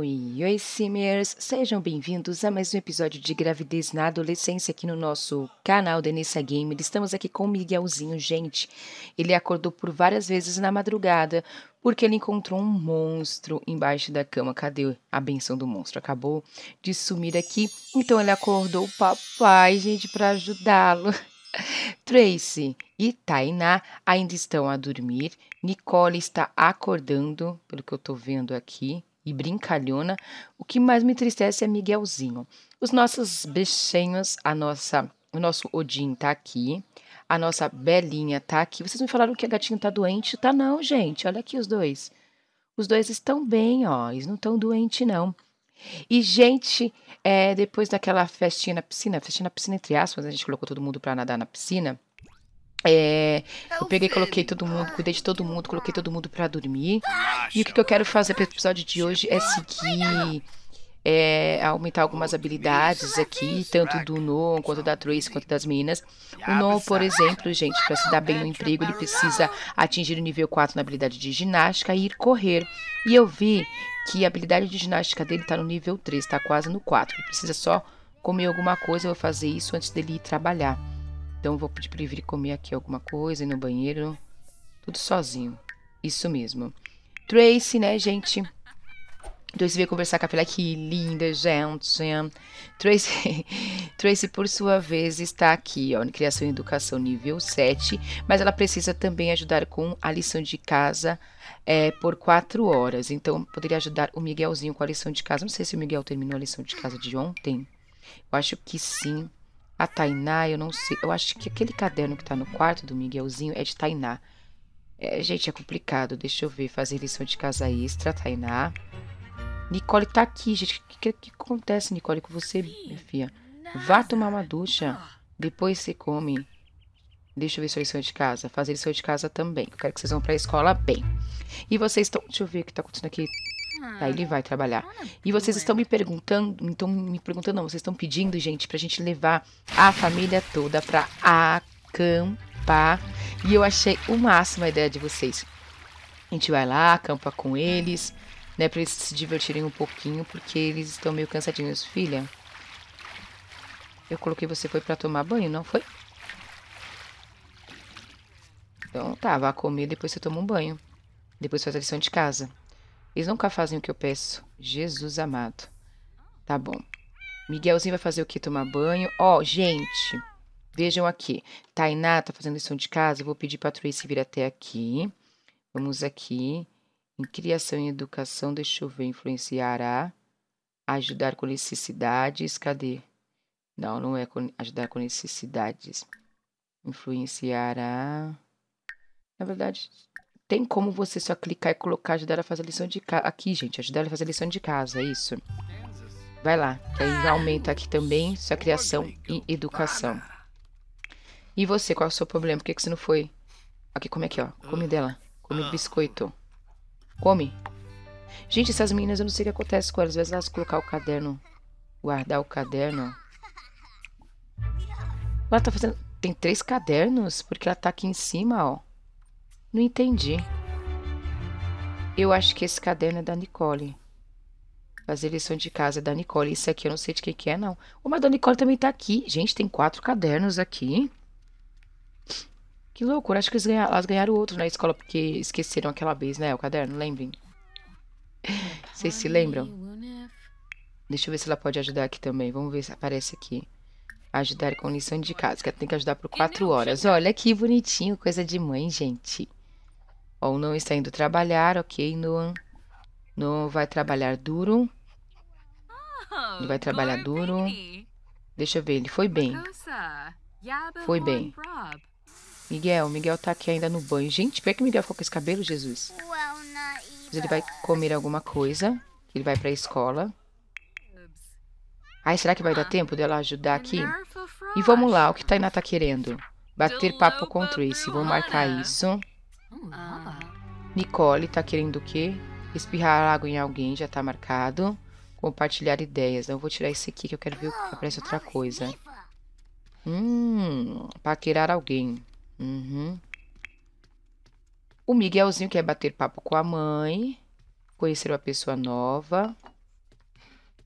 Oi, oi, Simmers! Sejam bem-vindos a mais um episódio de Gravidez na Adolescência aqui no nosso canal Denissa Gamer. Estamos aqui com o Miguelzinho, gente. Ele acordou por várias vezes na madrugada porque ele encontrou um monstro embaixo da cama. Cadê a benção do monstro? Acabou de sumir aqui. Então ele acordou o papai, gente, para ajudá-lo. Tracy e Tainá ainda estão a dormir. Nicole está acordando, pelo que eu tô vendo aqui e brincalhona, o que mais me entristece é Miguelzinho. Os nossos bichinhos, a nossa, o nosso Odin tá aqui, a nossa Belinha tá aqui. Vocês me falaram que a gatinha tá doente? Tá não, gente. Olha aqui os dois. Os dois estão bem, ó. Eles não estão doentes, não. E, gente, é, depois daquela festinha na piscina, festinha na piscina entre aspas, né, a gente colocou todo mundo para nadar na piscina. É, é, eu peguei, coloquei todo mundo, cuidei de todo mundo, coloquei todo mundo para dormir. Ah, e o que, eu quero fazer para o episódio de hoje é seguir é, aumentar algumas habilidades aqui, tanto do No quanto da Trace, quanto das meninas. O No, por exemplo, gente, para se dar bem no emprego, ele precisa atingir o nível 4 na habilidade de ginástica e ir correr. E eu vi que a habilidade de ginástica dele está no nível 3, está quase no 4. Ele precisa só comer alguma coisa, eu vou fazer isso antes dele ir trabalhar. Então vou pedir para ele vir comer aqui alguma coisa, ir no banheiro. Tudo sozinho. Isso mesmo. Tracy, né, gente? Tracy veio conversar com a filha. Que linda, gente. Tracy, Tracy, por sua vez, está aqui, ó, em Criação e Educação nível 7. Mas ela precisa também ajudar com a lição de casa é, por 4 horas. Então, poderia ajudar o Miguelzinho com a lição de casa. Não sei se o Miguel terminou a lição de casa de ontem. Eu acho que sim. A Tainá, eu não sei. Eu acho que aquele caderno que tá no quarto do Miguelzinho é de Tainá. É, gente, é complicado. Deixa eu ver. Fazer lição de casa extra, Tainá. Nicole tá aqui, gente. O que, que, que, acontece, Nicole, com você, minha filha? Vá tomar uma ducha. Depois você come. Deixa eu ver sua lição de casa. Fazer lição de casa também. Eu quero que vocês vão pra escola bem. E vocês estão. Deixa eu ver o que tá acontecendo aqui. Aí ah, Ele vai trabalhar. E vocês estão é. me perguntando, então me perguntando, não, vocês estão pedindo, gente, pra gente levar a família toda pra acampar. E eu achei o máximo a ideia de vocês. A gente vai lá, acampa com eles, né, pra eles se divertirem um pouquinho, porque eles estão meio cansadinhos, filha. Eu coloquei você foi para tomar banho, não foi? Então tá, vá comer, depois você toma um banho. Depois faz a lição de casa. Eles nunca fazem o que eu peço. Jesus amado. Tá bom. Miguelzinho vai fazer o que? Tomar banho. Ó, oh, gente, vejam aqui. Tainá tá fazendo lição de casa. Eu vou pedir pra Tracy vir até aqui. Vamos aqui. Em criação e educação, deixa eu ver. Influenciará. Ajudar com necessidades. Cadê? Não, não é com, ajudar com necessidades. Influenciará. Na verdade, tem como você só clicar e colocar ajudar ela a fazer a lição de casa. Aqui, gente, ajudar ela a fazer a lição de casa, é isso. Vai lá, aí aumenta aqui também sua criação e educação. E você, qual é o seu problema? Por que, que você não foi? Aqui, como que é, ó. Come dela. Come biscoito. Come. Gente, essas meninas, eu não sei o que acontece com elas. Às vezes elas colocar o caderno, guardar o caderno. Ela tá fazendo... Tem três cadernos, porque ela tá aqui em cima, ó. Não entendi. Eu acho que esse caderno é da Nicole. Fazer lição de casa é da Nicole. Isso aqui eu não sei de quem que é, não. O mas da Nicole também tá aqui. Gente, tem quatro cadernos aqui. Que loucura. Acho que eles ganharam, elas ganharam outro na escola porque esqueceram aquela vez, né? O caderno, lembrem. Vocês se lembram? Deixa eu ver se ela pode ajudar aqui também. Vamos ver se aparece aqui. Ajudar com lição de casa, que ela tem que ajudar por quatro horas. Olha que bonitinho, coisa de mãe, gente. Ou não está indo trabalhar, ok, Noan. Noan vai trabalhar duro. Ele vai trabalhar oh, duro. Deixa eu ver, ele foi bem. Foi bem. Miguel, Miguel tá aqui ainda no banho. Gente, pera que o Miguel ficou com esse cabelo, Jesus? Mas ele vai comer alguma coisa. Ele vai pra escola. Ai, será que vai dar ah, tempo dela ajudar aqui? E vamos lá, o que Tainá tá querendo? Bater papo com o Tracy. Vou marcar isso. Ah. Nicole tá querendo o quê? Espirrar água em alguém já tá marcado. Compartilhar ideias. Não vou tirar esse aqui que eu quero ver o que ah, aparece outra coisa. Hum, paquerar alguém. Uhum. O Miguelzinho quer bater papo com a mãe, conhecer uma pessoa nova.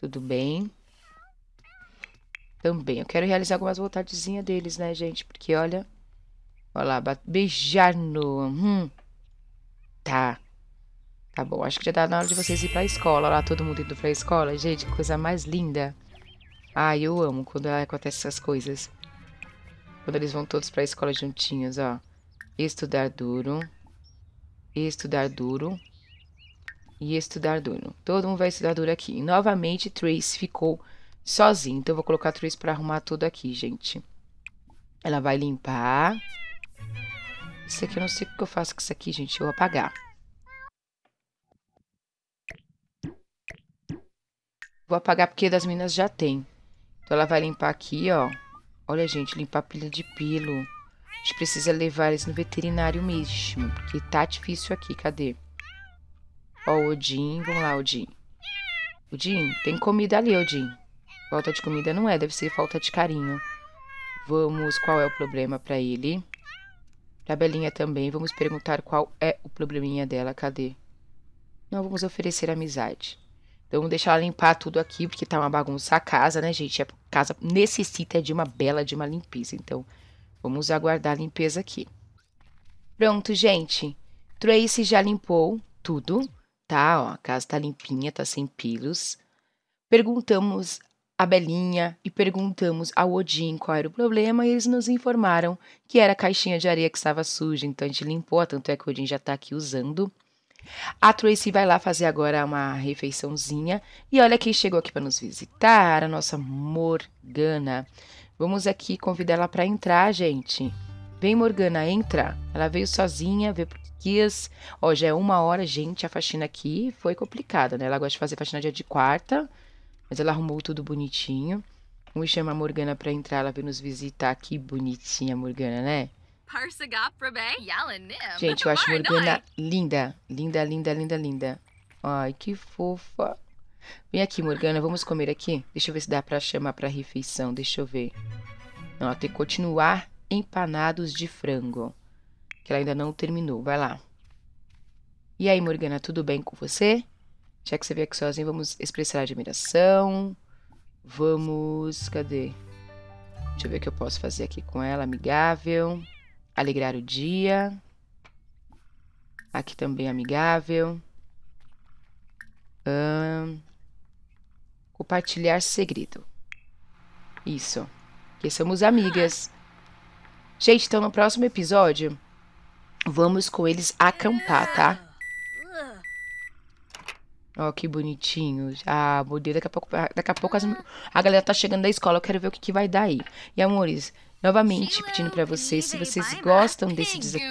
Tudo bem. Também. Eu quero realizar algumas vontadezinhas deles, né, gente? Porque, olha, Olha lá, beijar no. Hum. Tá. Tá bom, acho que já tá na hora de vocês ir pra escola. Olha lá, todo mundo indo pra escola. Gente, que coisa mais linda. Ai, ah, eu amo quando acontece essas coisas. Quando eles vão todos pra escola juntinhos, ó. Estudar duro. Estudar duro. E estudar duro. Todo mundo vai estudar duro aqui. novamente, Trace ficou sozinha. Então, eu vou colocar a Trace pra arrumar tudo aqui, gente. Ela vai limpar. Isso aqui eu não sei o que eu faço com isso aqui, gente. Eu vou apagar. Vou apagar porque das minas já tem. Então ela vai limpar aqui, ó. Olha, gente, limpar a pilha de pilo. A gente precisa levar eles no veterinário mesmo. Porque tá difícil aqui. Cadê? Ó, o Odin. Vamos lá, Odin. Odin, tem comida ali, Odin. Falta de comida não é, deve ser falta de carinho. Vamos, qual é o problema para ele? Tabelinha Belinha também, vamos perguntar qual é o probleminha dela. Cadê? Não vamos oferecer amizade. Então, vamos deixar ela limpar tudo aqui, porque tá uma bagunça a casa, né, gente? A casa necessita de uma bela, de uma limpeza. Então, vamos aguardar a limpeza aqui. Pronto, gente. Tracy já limpou tudo, tá? Ó, a casa tá limpinha, tá sem pilos. Perguntamos a Belinha e perguntamos ao Odin qual era o problema e eles nos informaram que era a caixinha de areia que estava suja, então a gente limpou, tanto é que o Odin já está aqui usando. A Tracy vai lá fazer agora uma refeiçãozinha e olha quem chegou aqui para nos visitar, a nossa Morgana. Vamos aqui convidar ela para entrar, gente. Vem, Morgana, entra. Ela veio sozinha, veio porque quis. Ó, já é uma hora, gente, a faxina aqui foi complicada, né? Ela gosta de fazer faxina dia de quarta, mas ela arrumou tudo bonitinho. Um chama a Morgana pra entrar, ela veio nos visitar. Que bonitinha, Morgana, né? né? Gente, eu acho Morgana é. linda. Linda, linda, linda, linda. Ai, que fofa. Vem aqui, Morgana, vamos comer aqui? Deixa eu ver se dá pra chamar pra refeição. Deixa eu ver. Não, tem que continuar empanados de frango. Que ela ainda não terminou. Vai lá. E aí, Morgana, tudo bem com você? Cheque você vê aqui sozinho, vamos expressar admiração. Vamos. Cadê? Deixa eu ver o que eu posso fazer aqui com ela. Amigável. Alegrar o dia. Aqui também amigável. Hum, compartilhar segredo. Isso. Que somos amigas. Gente, então no próximo episódio, vamos com eles acampar, tá? Ó, oh, que bonitinho. Ah, mudei. Daqui a pouco, ah, daqui a, pouco as, a galera tá chegando da escola. Eu quero ver o que, que vai dar aí. E, amores, novamente pedindo para vocês, se vocês gostam desse desafio,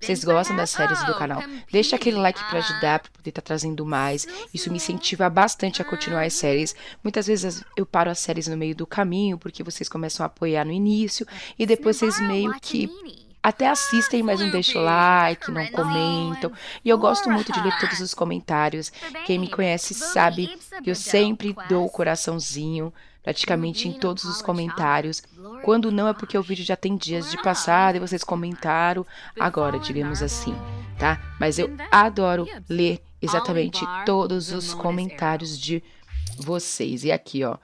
vocês gostam das séries do canal, deixa aquele like para ajudar, para poder estar tá trazendo mais. Isso me incentiva bastante a continuar as ah. séries. Muitas vezes eu paro as séries no meio do caminho, porque vocês começam a apoiar no início é, e depois vocês meio que até assistem, ah, ah, mas não deixam é like, não comentam. E eu gosto muito de ler todos os comentários. Quem me conhece sabe que eu sempre dou o coraçãozinho praticamente em todos os comentários. Quando não é porque o vídeo já tem dias de passado e vocês comentaram agora, digamos assim, tá? Mas eu adoro ler exatamente todos os comentários de vocês. E aqui, ó,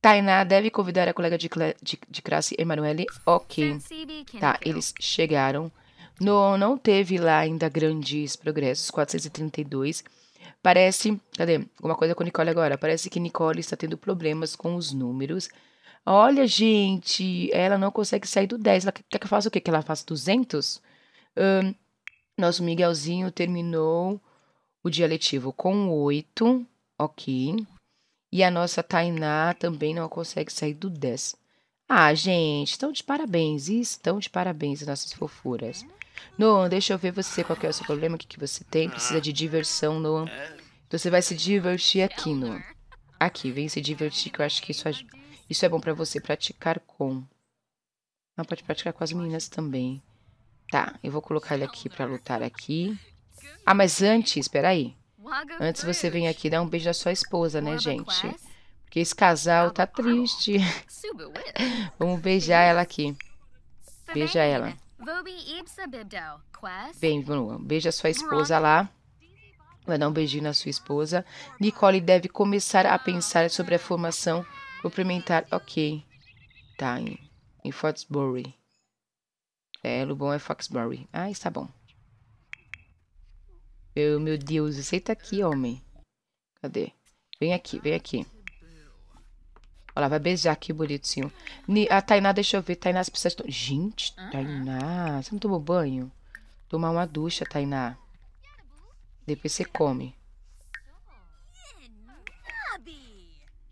Tainá deve convidar a colega de, de, de classe Emanuele. Ok. Tá, eles chegaram. No, não teve lá ainda grandes progressos. 432. Parece. Cadê? Alguma coisa com Nicole agora. Parece que Nicole está tendo problemas com os números. Olha, gente, ela não consegue sair do 10. Ela quer que eu faça o quê? Que ela faça 200? Um, nosso Miguelzinho terminou o dia letivo com 8. Ok. E a nossa Tainá também não consegue sair do 10. Ah, gente, estão de parabéns. Estão de parabéns as nossas fofuras. Noan, deixa eu ver você, qual que é o seu problema, o que, que você tem. Precisa de diversão, Noan. Você vai se divertir aqui, Noan. Aqui, vem se divertir, que eu acho que isso, isso é bom para você praticar com. Não, ah, pode praticar com as meninas também. Tá, eu vou colocar ele aqui para lutar aqui. Ah, mas antes, peraí. Antes você vem aqui dar um beijo à sua esposa, né, gente? Porque esse casal tá triste. Vamos beijar ela aqui. Beija ela. Bem, Bruno, beija sua esposa lá. Vai dar um beijinho na sua esposa. Nicole deve começar a pensar sobre a formação complementar. Ok. Tá, em, em Foxbury. É, Lubon é Foxbury. Ah, está bom meu meu Deus, aceita aqui, homem. Cadê? Vem aqui, vem aqui. Olha lá, vai beijar aqui, bonitinho. A Tainá, deixa eu ver. Tainá, você precisa... De... Gente, uhum. Tainá, você não tomou banho? Tomar uma ducha, Tainá. Depois você come.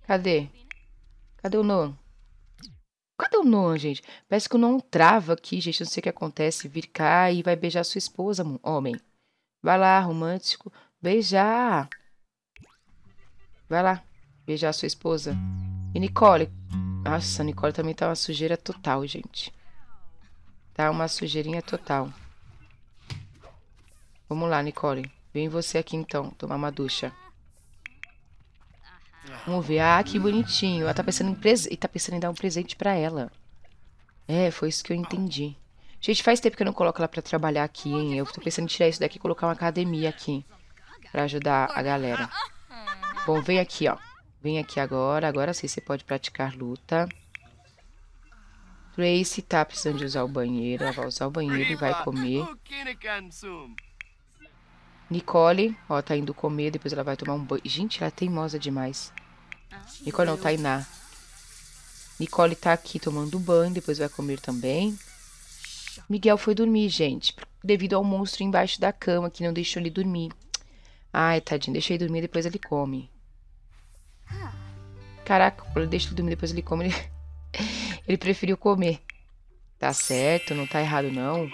Cadê? Cadê o Noan? Cadê o Noan, gente? Parece que o Noan trava aqui, gente. Não sei o que acontece. Vir cá e vai beijar sua esposa, homem. Vai lá, romântico. Beijar. Vai lá. Beijar a sua esposa. E Nicole. Nossa, a Nicole também tá uma sujeira total, gente. Tá uma sujeirinha total. Vamos lá, Nicole. Vem você aqui então, tomar uma ducha. Vamos ver. Ah, que bonitinho. Ela tá pensando em, prese... tá pensando em dar um presente para ela. É, foi isso que eu entendi. Gente, faz tempo que eu não coloco ela pra trabalhar aqui, hein? Eu tô pensando em tirar isso daqui e colocar uma academia aqui. Pra ajudar a galera. Bom, vem aqui, ó. Vem aqui agora. Agora sim, você pode praticar luta. Tracy tá precisando de usar o banheiro. Ela vai usar o banheiro e vai comer. Nicole, ó, tá indo comer. Depois ela vai tomar um banho. Gente, ela é teimosa demais. Nicole não, Tainá. Nicole tá aqui tomando banho. Depois vai comer também. Miguel foi dormir, gente, devido ao monstro embaixo da cama que não deixou ele dormir. Ai, tadinho, deixei dormir, depois ele come. Caraca, eu é deixo ele dormir, depois ele come. Ele... ele preferiu comer. Tá certo, não tá errado, não.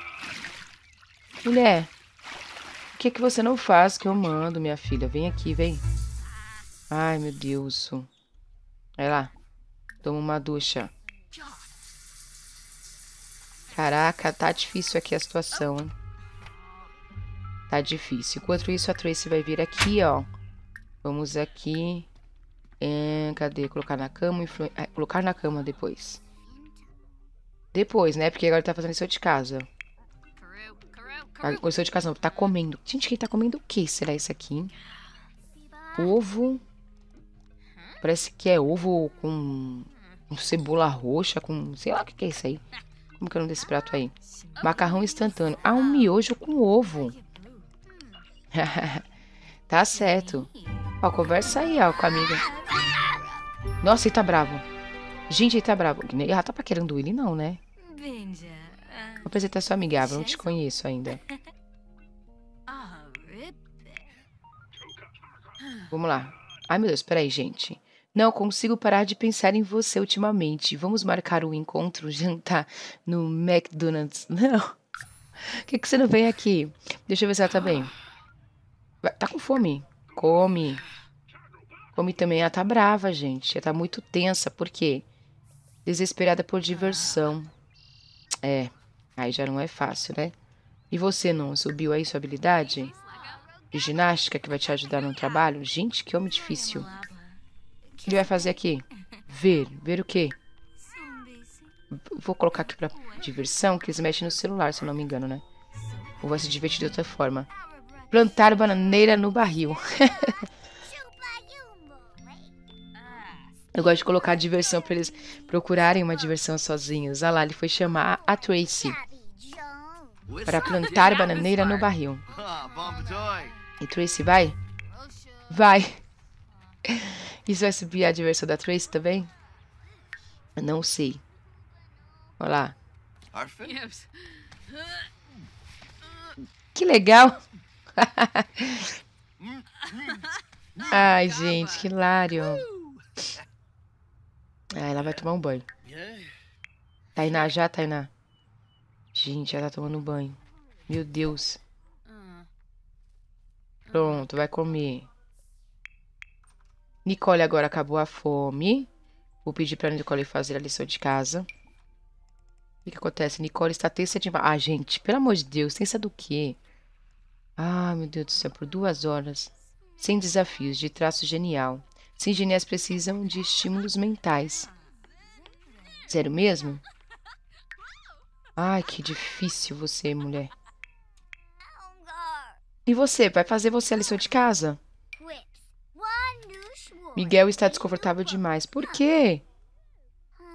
Mulher, o que é que você não faz que eu mando, minha filha? Vem aqui, vem. Ai, meu Deus. Vai lá, toma uma ducha. Caraca, tá difícil aqui a situação, hein? Tá difícil. Enquanto isso, a Tracy vai vir aqui, ó. Vamos aqui. É, cadê? Colocar na cama. Influ... É, colocar na cama depois. Depois, né? Porque agora tá fazendo isso de casa. Tá, de casa não, tá comendo. Gente, quem tá comendo o que será isso aqui, hein? Ovo. Parece que é ovo com, com cebola roxa, com... Sei lá o que, que é isso aí. Como que é o nome desse prato aí? Macarrão instantâneo. Ah, um miojo com ovo. tá certo. Ó, conversa aí, ó, com a amiga. Nossa, ele tá bravo. Gente, ele tá bravo. Ela tá querendo ele, não, né? Vou apresentar sua amiga, eu Não te conheço ainda. Vamos lá. Ai, meu Deus, peraí, gente. Não consigo parar de pensar em você ultimamente. Vamos marcar um encontro, um jantar no McDonald's? Não. Por que, que você não vem aqui? Deixa eu ver se ela tá bem. Tá com fome? Come. Come também. Ela tá brava, gente. Ela tá muito tensa. Por quê? Desesperada por diversão. É. Aí já não é fácil, né? E você não subiu aí sua habilidade? De ginástica que vai te ajudar no trabalho? Gente, que homem difícil que ele vai fazer aqui? Ver. Ver o quê? Vou colocar aqui pra diversão, que eles mexem no celular, se eu não me engano, né? Ou vai se divertir de outra forma. Plantar bananeira no barril. eu gosto de colocar diversão pra eles procurarem uma diversão sozinhos. Ah lá, ele foi chamar a Tracy. Para plantar bananeira no barril. Ah, e Tracy vai? Vai. Isso vai subir a diversão da Trace também? Eu não sei. Olha lá. Que legal! Ai, gente, que hilário. Ah, ela vai tomar um banho. Tainá já, Tainá. Gente, ela tá tomando banho. Meu Deus. Pronto, vai comer. Nicole agora acabou a fome. Vou pedir pra Nicole fazer a lição de casa. O que acontece? Nicole está terça demais. Ah, gente, pelo amor de Deus, tensa do quê? Ah, meu Deus do céu, por duas horas. Sem desafios, de traço genial. Sem geniais precisam de estímulos mentais. Sério mesmo? Ai, que difícil você, mulher. E você, vai fazer você a lição de casa? Miguel está desconfortável demais. Por quê?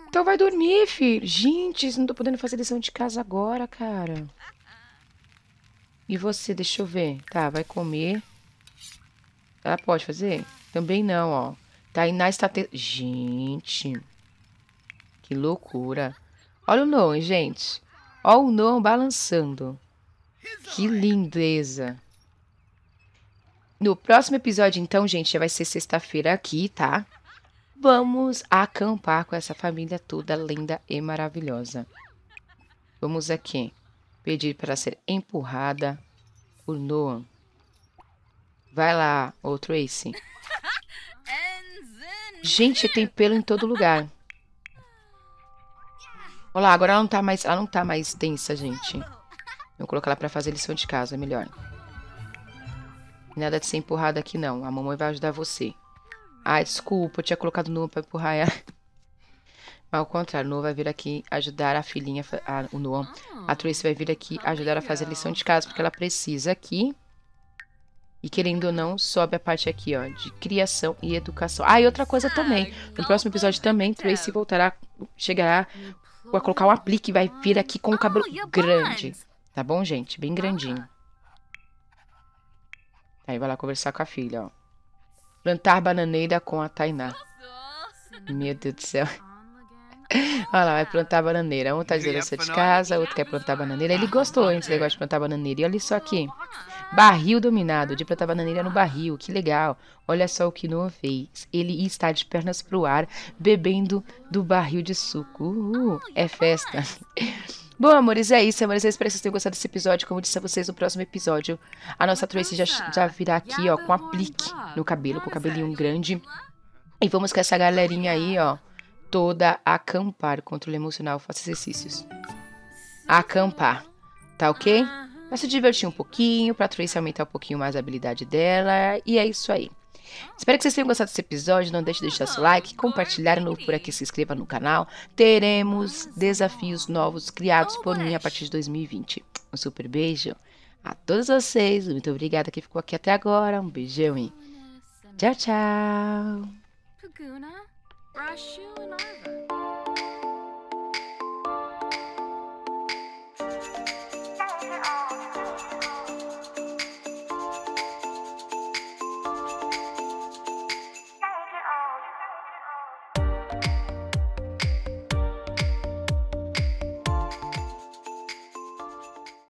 Então vai dormir, filho. Gente, não tô podendo fazer lição de casa agora, cara. E você, deixa eu ver. Tá, vai comer. Ela pode fazer? Também não, ó. Tá aí na te... Gente. Que loucura. Olha o Noam, gente. Olha o Noam balançando. Que lindeza. No próximo episódio, então, gente, já vai ser sexta-feira aqui, tá? Vamos acampar com essa família toda linda e maravilhosa. Vamos aqui pedir para ser empurrada por Noam. Vai lá, outro Ace. Gente, tem pelo em todo lugar. Olha lá, agora ela não tá mais, ela não tá mais tensa, gente. vou colocar ela para fazer lição de casa, melhor. Nada de ser empurrada aqui não. A mamãe vai ajudar você. Ah, desculpa, eu tinha colocado Noah pra empurrar ela. Mas ao contrário, Noah vai vir aqui ajudar a filhinha, a, o Noah. A Tracy vai vir aqui ajudar a fazer a lição de casa, porque ela precisa aqui. E querendo ou não, sobe a parte aqui, ó, de criação e educação. Ah, e outra coisa também. No próximo episódio também, Tracy voltará, chegará, vai colocar um aplique e vai vir aqui com o cabelo grande. Tá bom, gente? Bem grandinho. Aí vai lá conversar com a filha, ó. Plantar bananeira com a Tainá. Meu Deus do céu. Olha lá, vai plantar bananeira. Um tá é de essa de casa, outro quer plantar bananeira. Ele gostou antes negócio de plantar bananeira. E olha isso aqui. Barril dominado, de plantar bananeira no barril. Que legal. Olha só o que Noah fez. Ele está de pernas pro ar, bebendo do barril de suco. Uhul, é festa. Bom, amores, é isso, amores. Eu espero que vocês tenham gostado desse episódio. Como eu disse a vocês, no próximo episódio, a nossa Tracy já, já virá aqui, ó, com aplique no cabelo, com o cabelinho grande. E vamos com essa galerinha aí, ó, toda acampar. Controle emocional, faça exercícios. Acampar, tá ok? Pra se divertir um pouquinho, pra Tracy aumentar um pouquinho mais a habilidade dela. E é isso aí. Espero que vocês tenham gostado desse episódio. Não deixe de deixar seu like, compartilhar novo por aqui, se inscreva no canal. Teremos desafios novos criados por mim a partir de 2020. Um super beijo a todos vocês. Muito obrigada que ficou aqui até agora. Um beijão e tchau, tchau.